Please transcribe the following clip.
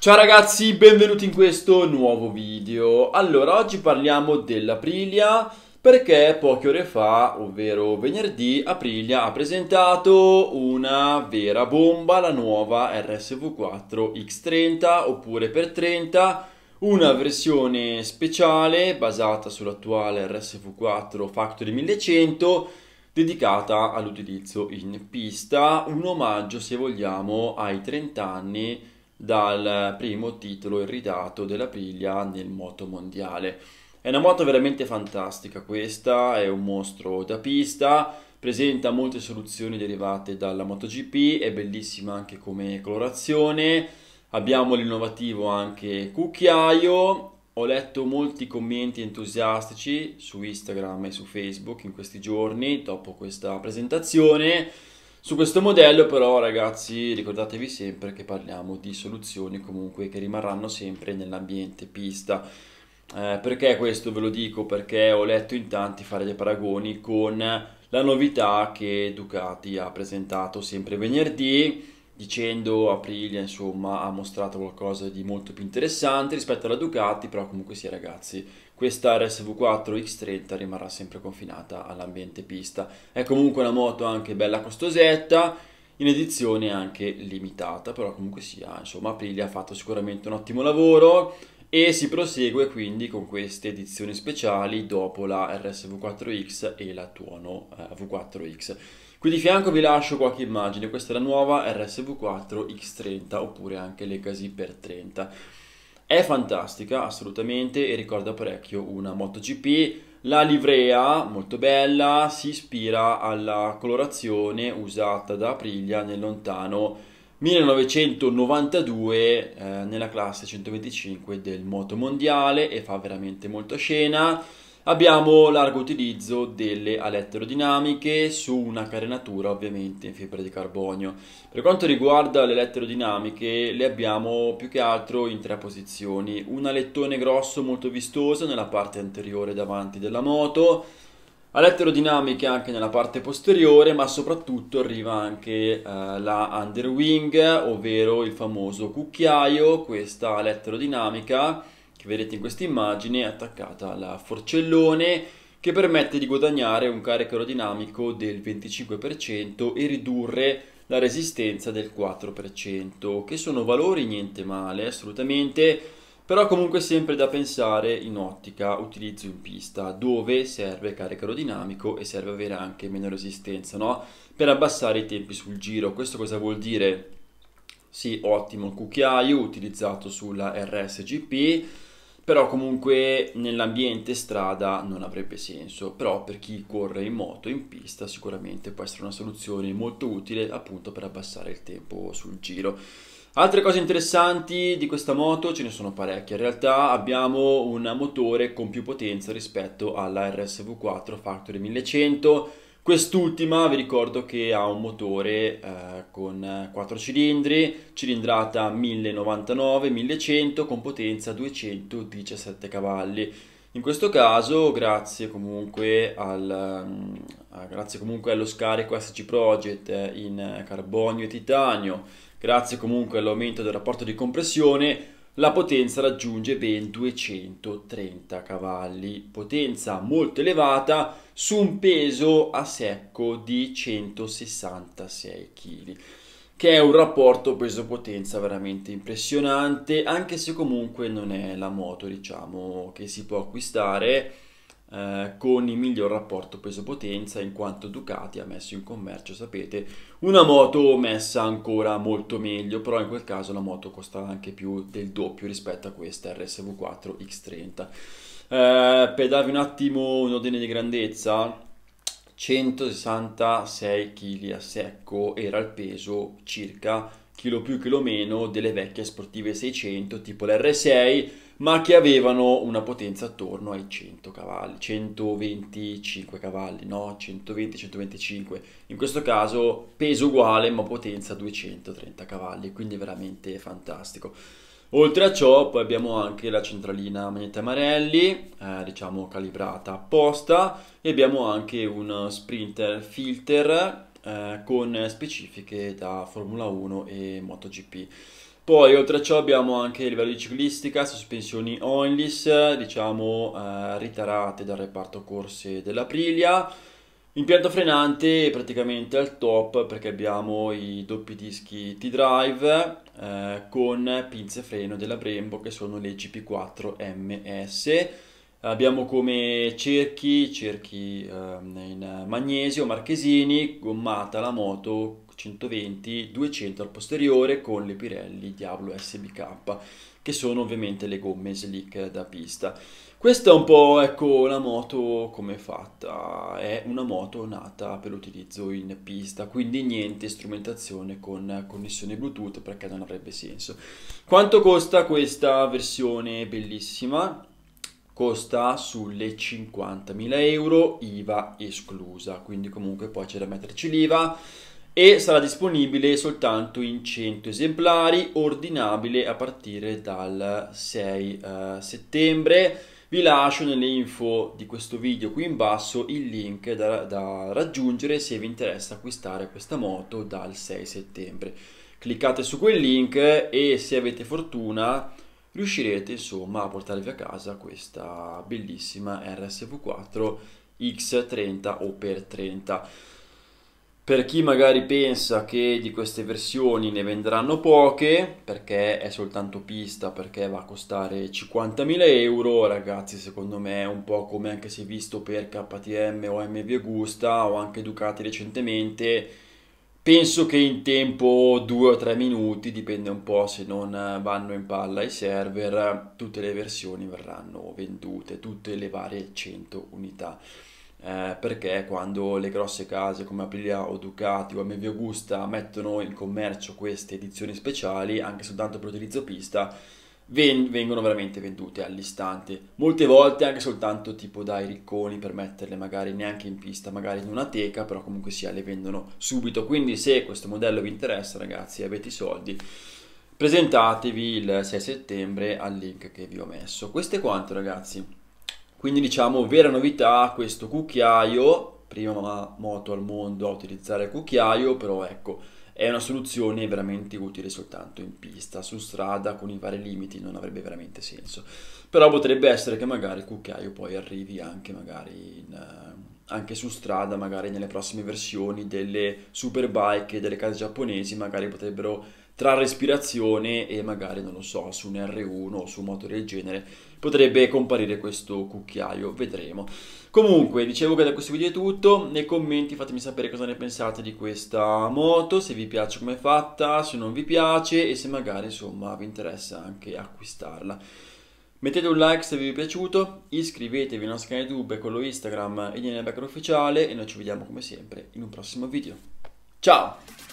Ciao ragazzi, benvenuti in questo nuovo video. Allora, oggi parliamo dell'Aprilia perché poche ore fa, ovvero venerdì, Aprilia ha presentato una vera bomba, la nuova RSV4 X30 oppure per 30, una versione speciale basata sull'attuale RSV4 Factory 1100 dedicata all'utilizzo in pista, un omaggio se vogliamo ai 30 anni dal primo titolo irridato dell'Aprilia nel moto mondiale. È una moto veramente fantastica questa, è un mostro da pista, presenta molte soluzioni derivate dalla MotoGP, è bellissima anche come colorazione, abbiamo l'innovativo anche cucchiaio, ho letto molti commenti entusiastici su Instagram e su Facebook in questi giorni dopo questa presentazione su questo modello però ragazzi ricordatevi sempre che parliamo di soluzioni comunque che rimarranno sempre nell'ambiente pista. Eh, perché questo ve lo dico? Perché ho letto in tanti fare dei paragoni con la novità che Ducati ha presentato sempre venerdì dicendo Aprilia insomma ha mostrato qualcosa di molto più interessante rispetto alla Ducati però comunque sì ragazzi questa RSV4 X30 rimarrà sempre confinata all'ambiente pista. È comunque una moto anche bella costosetta, in edizione anche limitata, però comunque sia, insomma, Aprilia ha fatto sicuramente un ottimo lavoro e si prosegue quindi con queste edizioni speciali dopo la RSV4X e la Tuono eh, V4X. Qui di fianco vi lascio qualche immagine, questa è la nuova RSV4 X30 oppure anche l'Ecasi per 30. È fantastica assolutamente e ricorda parecchio una MotoGP. La livrea, molto bella, si ispira alla colorazione usata da Aprilia nel lontano 1992 eh, nella classe 125 del moto mondiale e fa veramente molta scena. Abbiamo largo utilizzo delle aletterodinamiche su una carenatura ovviamente in fibra di carbonio. Per quanto riguarda le aletterodinamiche le abbiamo più che altro in tre posizioni. Un alettone grosso molto vistoso nella parte anteriore davanti della moto, alette aerodinamiche anche nella parte posteriore ma soprattutto arriva anche eh, la underwing ovvero il famoso cucchiaio, questa aletterodinamica che vedete in questa immagine attaccata al forcellone che permette di guadagnare un carico aerodinamico del 25% e ridurre la resistenza del 4%, che sono valori niente male assolutamente, però comunque sempre da pensare in ottica utilizzo in pista, dove serve carico aerodinamico e serve avere anche meno resistenza, no? Per abbassare i tempi sul giro. Questo cosa vuol dire? Sì, ottimo il cucchiaio utilizzato sulla RSGP però comunque nell'ambiente strada non avrebbe senso, però per chi corre in moto, in pista, sicuramente può essere una soluzione molto utile appunto per abbassare il tempo sul giro. Altre cose interessanti di questa moto ce ne sono parecchie, in realtà abbiamo un motore con più potenza rispetto alla RSV4 Factory 1100, Quest'ultima vi ricordo che ha un motore eh, con 4 cilindri, cilindrata 1099-1100 con potenza 217 cavalli. In questo caso, grazie comunque, al, mm, eh, grazie comunque allo scarico SC Project eh, in carbonio e titanio, grazie comunque all'aumento del rapporto di compressione, la potenza raggiunge ben 230 cavalli, potenza molto elevata su un peso a secco di 166 kg che è un rapporto peso-potenza veramente impressionante, anche se comunque non è la moto diciamo, che si può acquistare eh, con il miglior rapporto peso-potenza in quanto Ducati ha messo in commercio, sapete, una moto messa ancora molto meglio, però in quel caso la moto costava anche più del doppio rispetto a questa RSV4 X30. Eh, per darvi un attimo un ordine di grandezza, 166 kg a secco era il peso circa chilo più chilo meno delle vecchie sportive 600 tipo l'R6 ma che avevano una potenza attorno ai 100 cavalli 125 cavalli no 120 125 in questo caso peso uguale ma potenza 230 cavalli quindi veramente fantastico oltre a ciò poi abbiamo anche la centralina Magnetta amarelli eh, diciamo calibrata apposta e abbiamo anche un sprinter filter eh, con specifiche da Formula 1 e MotoGP. Poi oltre a ciò abbiamo anche il livello di ciclistica, sospensioni onlys, diciamo eh, ritarate dal reparto corse dell'Aprilia, impianto frenante praticamente al top perché abbiamo i doppi dischi T-Drive eh, con pinze freno della Brembo che sono le GP4 MS Abbiamo come cerchi, cerchi ehm, in magnesio, marchesini, gommata la moto 120, 200 al posteriore con le Pirelli Diablo SBK che sono ovviamente le gomme slick da pista. Questa è un po' ecco la moto come è fatta, è una moto nata per l'utilizzo in pista, quindi niente strumentazione con connessione Bluetooth perché non avrebbe senso. Quanto costa questa versione bellissima? costa sulle 50.000 euro IVA esclusa quindi comunque poi c'è da metterci l'IVA e sarà disponibile soltanto in 100 esemplari ordinabile a partire dal 6 uh, eh, settembre vi lascio nelle info di questo video qui in basso il link da, da, raggiungere se vi interessa acquistare questa moto dal 6 settembre cliccate su quel link e se avete fortuna riuscirete insomma a portarvi a casa questa bellissima RSV4 X30 o per 30 per chi magari pensa che di queste versioni ne vendranno poche, perché è soltanto pista, perché va a costare 50.000 euro, ragazzi secondo me è un po' come anche si è visto per KTM o MV Gusta o anche Ducati recentemente, Penso che in tempo 2 o 3 minuti, dipende un po' se non eh, vanno in palla i server, tutte le versioni verranno vendute, tutte le varie 100 unità. Eh, perché quando le grosse case come Aprilia o Ducati o MV Augusta mettono in commercio queste edizioni speciali, anche soltanto per utilizzo pista, vengono veramente vendute all'istante. Molte volte anche soltanto tipo dai ricconi per metterle magari neanche in pista, magari in una teca, però comunque sia le vendono subito. Quindi se questo modello vi interessa ragazzi, e avete i soldi, presentatevi il 6 settembre al link che vi ho messo. Questo è quanto ragazzi. Quindi diciamo vera novità questo cucchiaio, prima moto al mondo a utilizzare il cucchiaio, però ecco è una soluzione veramente utile soltanto in pista, su strada, con i vari limiti, non avrebbe veramente senso. Però potrebbe essere che magari il cucchiaio poi arrivi anche magari in, eh, anche su strada, magari nelle prossime versioni delle superbike e delle case giapponesi, magari potrebbero tra respirazione e magari, non lo so, su un R1 o su un motore del genere potrebbe comparire questo cucchiaio, vedremo. Comunque, dicevo che da questo video è tutto, nei commenti fatemi sapere cosa ne pensate di questa moto, se vi piace come è fatta, se non vi piace e se magari insomma vi interessa anche acquistarla. Mettete un like se vi è piaciuto, iscrivetevi al nostro canale YouTube, quello Instagram e Daniel Becker Ufficiale e noi ci vediamo come sempre in un prossimo video. Ciao!